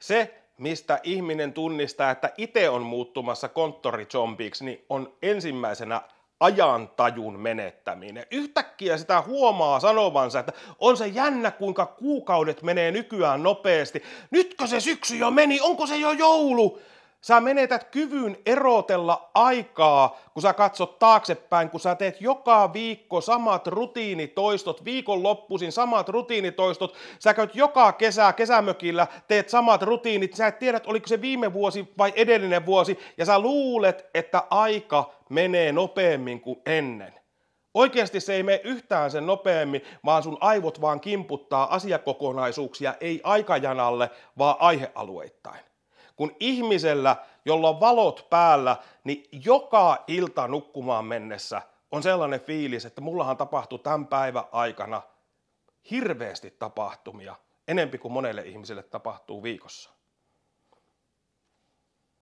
Se, mistä ihminen tunnistaa, että itse on muuttumassa konttorizombiksi, niin on ensimmäisenä ajantajun menettäminen. Yhtäkkiä sitä huomaa sanovansa, että on se jännä, kuinka kuukaudet menee nykyään nopeasti. Nytkö se syksy jo meni? Onko se jo joulu? Sä menetät kyvyn erotella aikaa, kun sä katsot taaksepäin, kun sä teet joka viikko samat rutiinitoistot, viikonloppuisin samat rutiinitoistot, sä käyt joka kesä kesämökillä, teet samat rutiinit, sä et tiedä, oliko se viime vuosi vai edellinen vuosi, ja sä luulet, että aika menee nopeammin kuin ennen. Oikeasti se ei mene yhtään sen nopeammin, vaan sun aivot vaan kimputtaa asiakokonaisuuksia, ei aikajanalle, vaan aihealueittain kun ihmisellä, jolla on valot päällä, niin joka ilta nukkumaan mennessä on sellainen fiilis, että mullahan tapahtui tämän päivän aikana hirveästi tapahtumia, enempi kuin monelle ihmiselle tapahtuu viikossa.